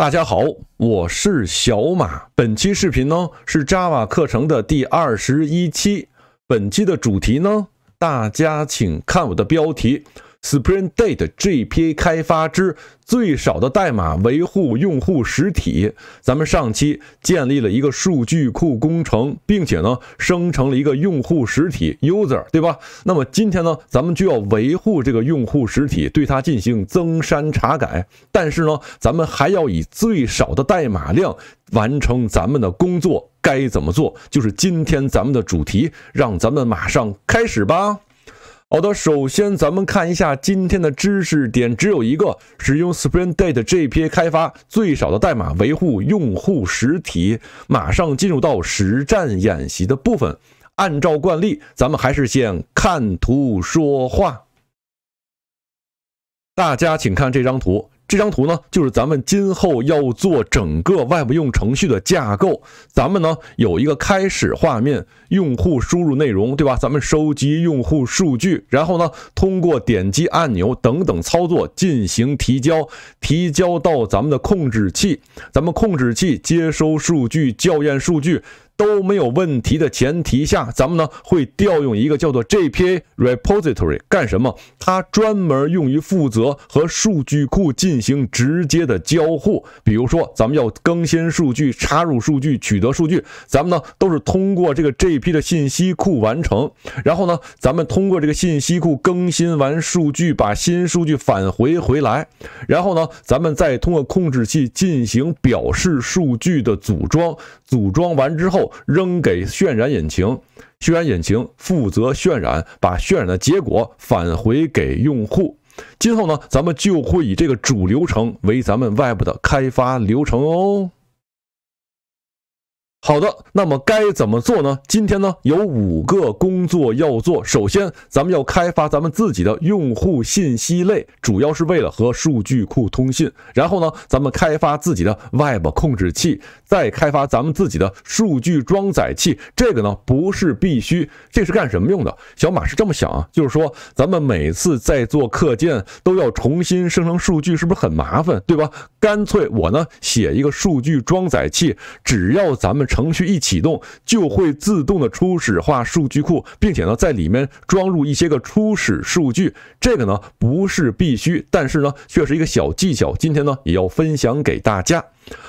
大家好，我是小马。本期视频呢是 Java 课程的第二十一期。本期的主题呢，大家请看我的标题。Spring Data g p a 开发之最少的代码维护用户实体。咱们上期建立了一个数据库工程，并且呢生成了一个用户实体 User，对吧？那么今天呢，咱们就要维护这个用户实体，对它进行增删查改。但是呢，咱们还要以最少的代码量完成咱们的工作。该怎么做？就是今天咱们的主题。让咱们马上开始吧。好的，首先咱们看一下今天的知识点，只有一个：使用 Spring Data JPA 开发最少的代码维护用户实体。马上进入到实战演习的部分。按照惯例，咱们还是先看图说话。大家请看这张图。这张图呢，就是咱们今后要做整个外部应用程序的架构。咱们呢有一个开始画面，用户输入内容，对吧？咱们收集用户数据，然后呢通过点击按钮等等操作进行提交，提交到咱们的控制器。咱们控制器接收数据，校验数据。都没有问题的前提下，咱们呢会调用一个叫做 JPA Repository，干什么？它专门用于负责和数据库进行直接的交互。比如说，咱们要更新数据、插入数据、取得数据，咱们呢都是通过这个 j p 的信息库完成。然后呢，咱们通过这个信息库更新完数据，把新数据返回回来。然后呢，咱们再通过控制器进行表示数据的组装。组装完之后。扔给渲染引擎，渲染引擎负责渲染，把渲染的结果返回给用户。今后呢，咱们就会以这个主流程为咱们外部的开发流程哦。好的，那么该怎么做呢？今天呢有五个工作要做。首先，咱们要开发咱们自己的用户信息类，主要是为了和数据库通信。然后呢，咱们开发自己的 Web 控制器，再开发咱们自己的数据装载器。这个呢不是必须，这是干什么用的？小马是这么想啊，就是说咱们每次在做课件都要重新生成数据，是不是很麻烦？对吧？干脆我呢写一个数据装载器，只要咱们。程序一启动，就会自动的初始化数据库，并且呢，在里面装入一些个初始数据。这个呢不是必须，但是呢却是一个小技巧。今天呢也要分享给大家。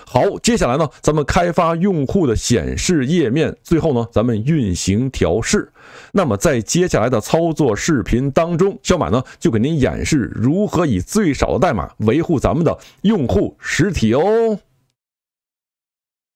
好，接下来呢，咱们开发用户的显示页面。最后呢，咱们运行调试。那么在接下来的操作视频当中，小马呢就给您演示如何以最少的代码维护咱们的用户实体哦。